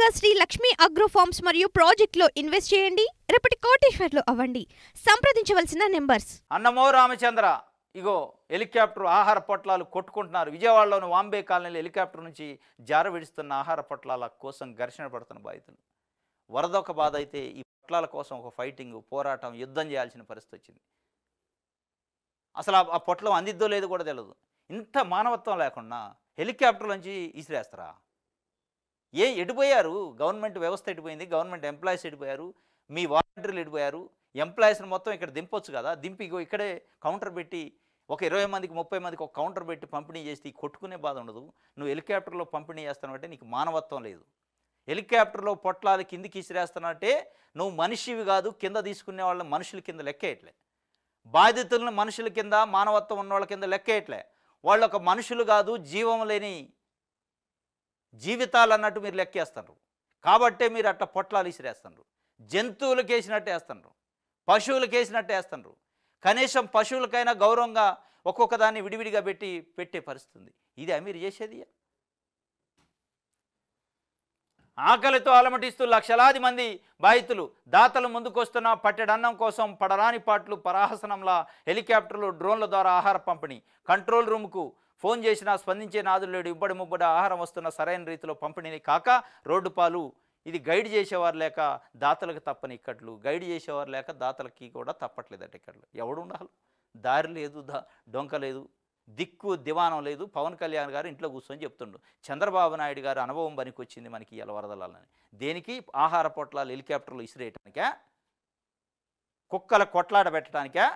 గా Shri Lakshmi agro forms మరియు ప్రాజెక్ట్లో ఇన్వెస్ట్ చేయండి రేపటి కోటేశ్వర్లు అవ్వండి సంప్రదించవలసిన నెంబర్స్ అన్నమో రామచంద్ర ఇగో హెలికాప్టర్ ఆహార పొట్లాలు కొట్టుకుంటున్నారు విజయవాడలోని వాంబే కాలనీలో హెలికాప్టర్ నుంచి జార విడుస్తున్న ఆహార పొట్లాల కోసం ఘర్షణ పడుతున్న బాధితులు వరద ఒక బాధ అయితే ఈ పొట్లాల కోసం ఒక ఫైటింగ్ పోరాటం యుద్ధం చేయాల్సిన పరిస్థితి వచ్చింది అసలు ఆ పొట్లం అందిద్దో లేదో కూడా తెలియదు ఇంత మానవత్వం లేకుండా హెలికాప్టర్ నుంచి ఇసిరేస్తారా ఏ ఎడిపోయారు గవర్నమెంట్ వ్యవస్థ ఎడిపోయింది గవర్నమెంట్ ఎంప్లాయీస్ ఎడిపోయారు మీ వాలంటీర్లు ఎడిపోయారు ఎంప్లాయీస్ని మొత్తం ఇక్కడ దింపొచ్చు కదా దింపి ఇక్కడే కౌంటర్ పెట్టి ఒక ఇరవై మందికి ముప్పై మందికి ఒక కౌంటర్ పెట్టి పంపిణీ చేస్తే కొట్టుకునే బాధ ఉండదు నువ్వు హెలికాప్టర్లో పంపిణీ చేస్తానంటే నీకు మానవత్వం లేదు హెలికాప్టర్లో పొట్లాలు కిందికి ఇసిరేస్తానంటే నువ్వు మనిషివి కాదు కింద తీసుకునే వాళ్ళ మనుషుల కింద లెక్కేయట్లే బాధితులను మనుషుల కింద మానవత్వం ఉన్న వాళ్ళ కింద లెక్కేయట్లే వాళ్ళు ఒక మనుషులు కాదు జీవం లేని జీవితాలు అన్నట్టు మీరు లెక్కేస్తారు కాబట్టే మీరు అట్లా పొట్లాలు ఇసిరేస్తారు జంతువులకు వేసినట్టు వేస్తారు పశువులకు వేసినట్టు వేస్తారు కనీసం పశువులకైనా గౌరవంగా ఒక్కొక్క దాన్ని విడివిడిగా పెట్టి పెట్టే పరిస్థితుంది ఇదే మీరు చేసేది ఆకలితో అలమటిస్తూ లక్షలాది మంది బాధితులు దాతలు ముందుకొస్తున్న పట్టెడన్నం కోసం పడరాని పాట్లు పరాహసనంలా హెలికాప్టర్లు డ్రోన్ల ద్వారా ఆహార పంపిణీ కంట్రోల్ రూమ్కు ఫోన్ చేసినా స్పందించే నాదులు లేడు ఇబ్బడి ముబ్బడి ఆహారం వస్తున్న సరైన రీతిలో పంపిణీని కాక రోడ్డు పాలు ఇది గైడ్ చేసేవారు లేక దాతలకు తప్పని ఇక్కడ్లు గైడ్ చేసేవారు లేక దాతలకి కూడా తప్పట్లేదట ఇక్కట్లు ఎవడు ఉండాలి దారి లేదు దా డొంక లేదు దిక్కు దివానం లేదు పవన్ కళ్యాణ్ గారు ఇంట్లో కూర్చొని చెప్తుండు చంద్రబాబు నాయుడు గారు అనుభవం పనికి వచ్చింది మనకి ఇలా వరదలని దేనికి ఆహార పొట్లాలు హెలికాప్టర్లు ఇసిరేయటానికే కుక్కల కొట్లాట పెట్టడానికా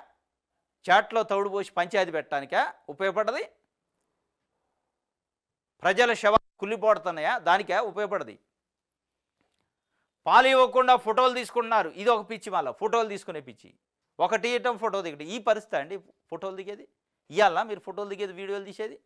చాట్లో తౌడు పోసి పంచాయతీ పెట్టడానికా ఉపయోగపడ్డది ప్రజల శవ కుళ్ళిపోడుతున్నాయా దానికే ఉపయోగపడది పాలు ఇవ్వకుండా ఫోటోలు తీసుకుంటున్నారు ఇది ఒక పిచ్చి మళ్ళీ ఫోటోలు తీసుకునే పిచ్చి ఒకటి ఇవ్వటం ఫోటో దిగటం ఈ పరిస్థితి అండి ఫోటోలు దిగేది ఇవాళ మీరు ఫోటోలు దిగేది వీడియోలు తీసేది